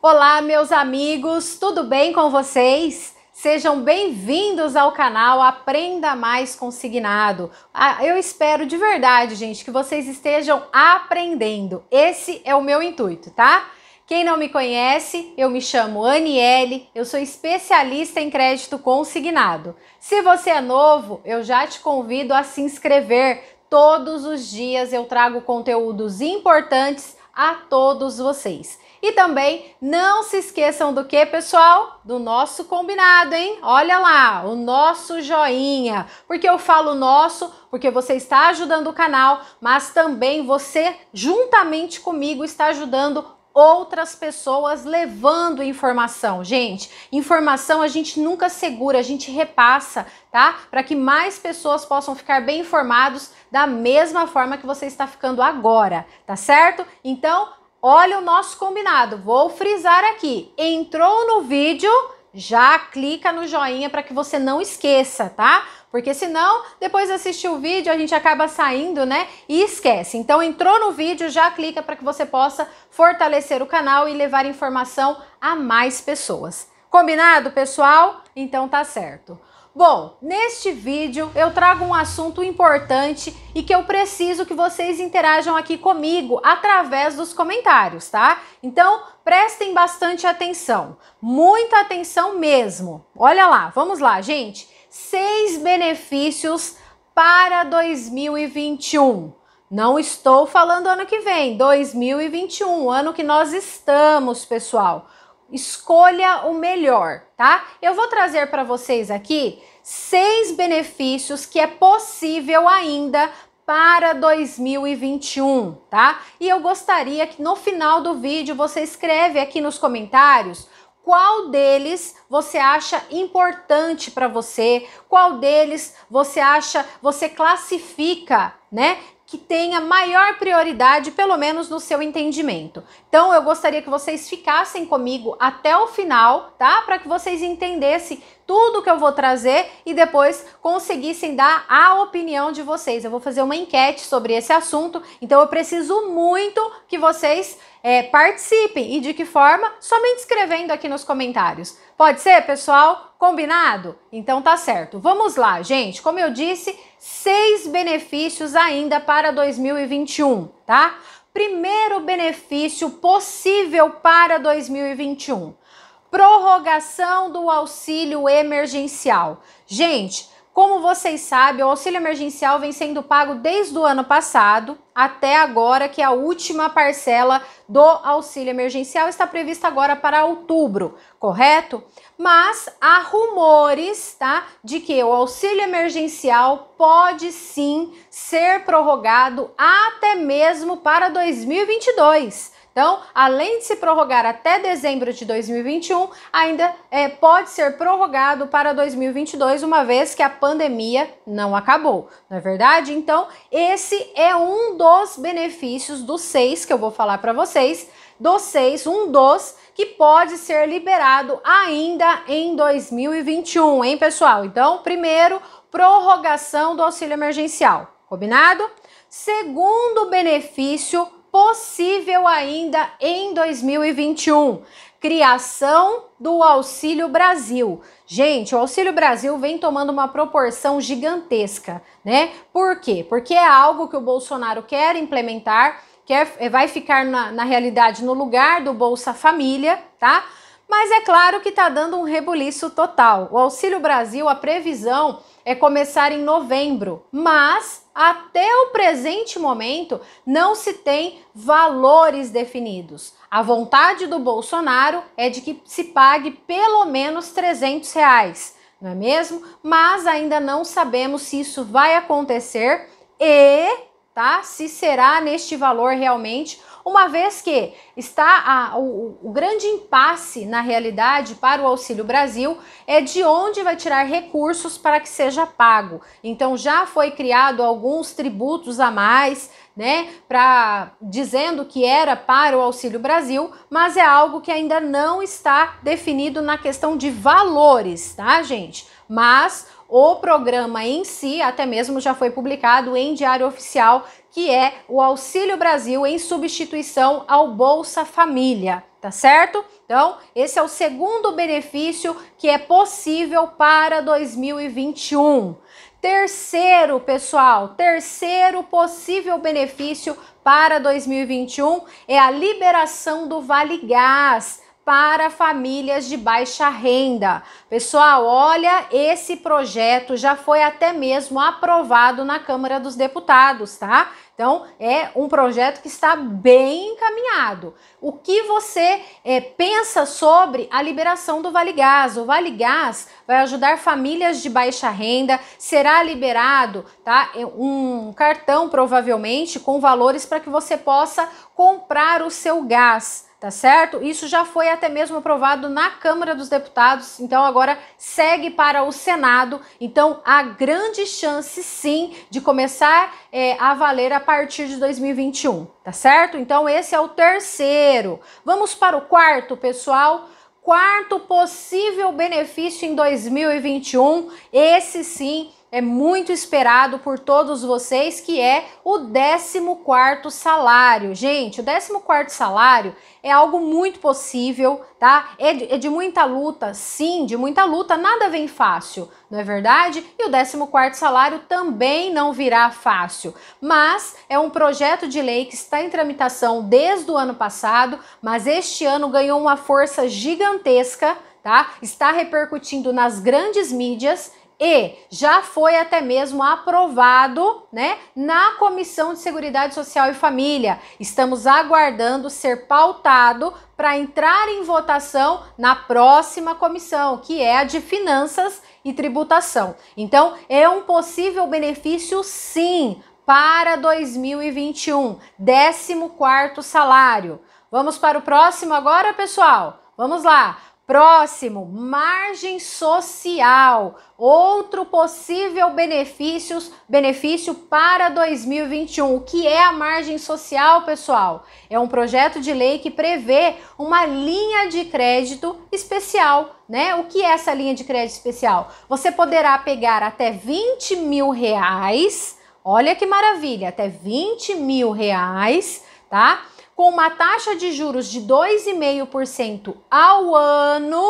Olá, meus amigos, tudo bem com vocês? Sejam bem-vindos ao canal Aprenda Mais Consignado. Ah, eu espero de verdade, gente, que vocês estejam aprendendo. Esse é o meu intuito, tá? Quem não me conhece, eu me chamo Aniele, eu sou especialista em crédito consignado. Se você é novo, eu já te convido a se inscrever. Todos os dias eu trago conteúdos importantes a todos vocês. E também não se esqueçam do que, pessoal? Do nosso combinado, hein? Olha lá, o nosso joinha. Porque eu falo nosso, porque você está ajudando o canal, mas também você, juntamente comigo, está ajudando outras pessoas levando informação. Gente, informação a gente nunca segura, a gente repassa, tá? Para que mais pessoas possam ficar bem informados da mesma forma que você está ficando agora, tá certo? Então, Olha o nosso combinado, vou frisar aqui. Entrou no vídeo, já clica no joinha para que você não esqueça, tá? Porque senão, depois de assistir o vídeo, a gente acaba saindo, né? E esquece. Então, entrou no vídeo, já clica para que você possa fortalecer o canal e levar informação a mais pessoas. Combinado, pessoal? Então tá certo. Bom, neste vídeo eu trago um assunto importante e que eu preciso que vocês interajam aqui comigo através dos comentários, tá? Então, prestem bastante atenção, muita atenção mesmo. Olha lá, vamos lá, gente. Seis benefícios para 2021. Não estou falando ano que vem, 2021, ano que nós estamos, pessoal. Escolha o melhor, tá? Eu vou trazer para vocês aqui seis benefícios que é possível ainda para 2021, tá? E eu gostaria que no final do vídeo você escreve aqui nos comentários qual deles você acha importante para você, qual deles você acha, você classifica, né, que tenha maior prioridade, pelo menos no seu entendimento. Então eu gostaria que vocês ficassem comigo até o final, tá? Para que vocês entendessem tudo que eu vou trazer e depois conseguissem dar a opinião de vocês. Eu vou fazer uma enquete sobre esse assunto, então eu preciso muito que vocês é, participem e de que forma? Somente escrevendo aqui nos comentários. Pode ser, pessoal? Combinado? Então tá certo. Vamos lá, gente. Como eu disse, seis benefícios ainda para 2021, tá? Primeiro benefício possível para 2021: prorrogação do auxílio emergencial. Gente, como vocês sabem, o auxílio emergencial vem sendo pago desde o ano passado até agora, que é a última parcela do auxílio emergencial está prevista agora para outubro, correto? Mas há rumores, tá, de que o auxílio emergencial pode sim ser prorrogado até mesmo para 2022. Então, além de se prorrogar até dezembro de 2021, ainda é, pode ser prorrogado para 2022, uma vez que a pandemia não acabou, não é verdade? Então, esse é um dos benefícios dos seis que eu vou falar para vocês, dos seis, um dos que pode ser liberado ainda em 2021, hein, pessoal? Então, primeiro, prorrogação do auxílio emergencial, combinado? Segundo benefício possível ainda em 2021. Criação do Auxílio Brasil. Gente, o Auxílio Brasil vem tomando uma proporção gigantesca, né? Por quê? Porque é algo que o Bolsonaro quer implementar, quer, é, vai ficar na, na realidade no lugar do Bolsa Família, tá? Mas é claro que está dando um rebuliço total. O Auxílio Brasil, a previsão é começar em novembro, mas até o presente momento, não se tem valores definidos. A vontade do Bolsonaro é de que se pague pelo menos 300 reais, não é mesmo? Mas ainda não sabemos se isso vai acontecer e tá, se será neste valor realmente uma vez que está a, o, o grande impasse na realidade para o Auxílio Brasil é de onde vai tirar recursos para que seja pago. Então já foi criado alguns tributos a mais, né, para dizendo que era para o Auxílio Brasil, mas é algo que ainda não está definido na questão de valores, tá, gente? Mas o programa em si até mesmo já foi publicado em Diário Oficial, que é o Auxílio Brasil em substituição ao Bolsa Família, tá certo? Então, esse é o segundo benefício que é possível para 2021. Terceiro, pessoal, terceiro possível benefício para 2021 é a liberação do Vale Gás para famílias de baixa renda. Pessoal, olha, esse projeto já foi até mesmo aprovado na Câmara dos Deputados, tá? Então, é um projeto que está bem encaminhado. O que você é, pensa sobre a liberação do Vale Gás? O Vale Gás vai ajudar famílias de baixa renda, será liberado tá, é um cartão, provavelmente, com valores para que você possa comprar o seu gás tá certo? Isso já foi até mesmo aprovado na Câmara dos Deputados, então agora segue para o Senado. Então há grande chance, sim, de começar é, a valer a partir de 2021, tá certo? Então esse é o terceiro. Vamos para o quarto, pessoal. Quarto possível benefício em 2021, esse sim é muito esperado por todos vocês, que é o 14º salário. Gente, o 14º salário é algo muito possível, tá? É de, é de, muita luta, sim, de muita luta, nada vem fácil, não é verdade? E o 14º salário também não virá fácil, mas é um projeto de lei que está em tramitação desde o ano passado, mas este ano ganhou uma força gigantesca, tá? Está repercutindo nas grandes mídias e já foi até mesmo aprovado, né, na Comissão de Seguridade Social e Família. Estamos aguardando ser pautado para entrar em votação na próxima comissão, que é a de Finanças e Tributação. Então, é um possível benefício sim para 2021, 14º salário. Vamos para o próximo agora, pessoal? Vamos lá. Próximo, margem social, outro possível benefícios, benefício para 2021. O que é a margem social, pessoal? É um projeto de lei que prevê uma linha de crédito especial, né? O que é essa linha de crédito especial? Você poderá pegar até 20 mil reais, olha que maravilha, até 20 mil reais, tá? com uma taxa de juros de 2,5% ao ano,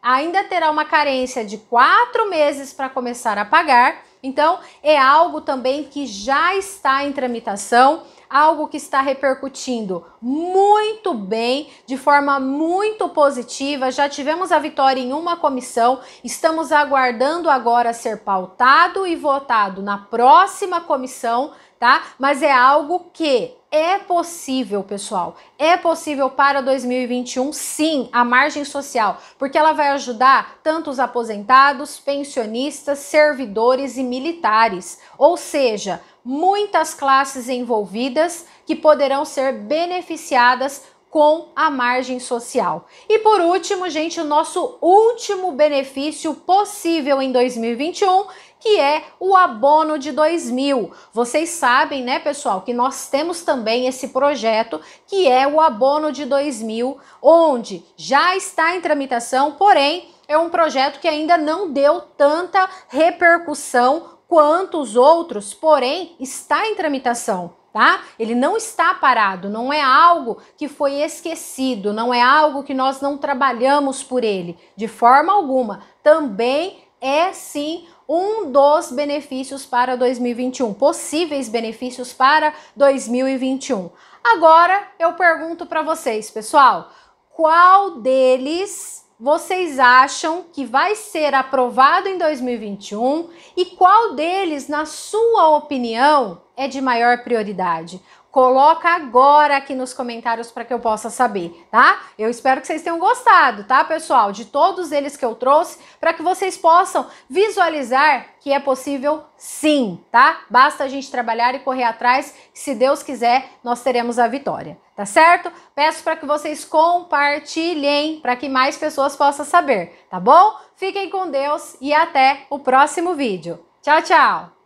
ainda terá uma carência de quatro meses para começar a pagar. Então, é algo também que já está em tramitação, algo que está repercutindo muito bem, de forma muito positiva. Já tivemos a vitória em uma comissão, estamos aguardando agora ser pautado e votado na próxima comissão, tá? Mas é algo que é possível, pessoal. É possível para 2021, sim, a margem social, porque ela vai ajudar tanto os aposentados, pensionistas, servidores e militares. Ou seja, muitas classes envolvidas que poderão ser beneficiadas com a margem social. E por último, gente, o nosso último benefício possível em 2021 que é o abono de 2000. Vocês sabem, né, pessoal, que nós temos também esse projeto que é o abono de 2000, onde já está em tramitação, porém é um projeto que ainda não deu tanta repercussão quanto os outros, porém está em tramitação. Tá? Ele não está parado, não é algo que foi esquecido, não é algo que nós não trabalhamos por ele, de forma alguma. Também é sim um dos benefícios para 2021, possíveis benefícios para 2021. Agora eu pergunto para vocês, pessoal, qual deles vocês acham que vai ser aprovado em 2021 e qual deles, na sua opinião, é de maior prioridade? Coloca agora aqui nos comentários para que eu possa saber, tá? Eu espero que vocês tenham gostado, tá, pessoal? De todos eles que eu trouxe, para que vocês possam visualizar que é possível sim, tá? Basta a gente trabalhar e correr atrás, se Deus quiser, nós teremos a vitória, tá certo? Peço para que vocês compartilhem para que mais pessoas possam saber, tá bom? Fiquem com Deus e até o próximo vídeo. Tchau, tchau!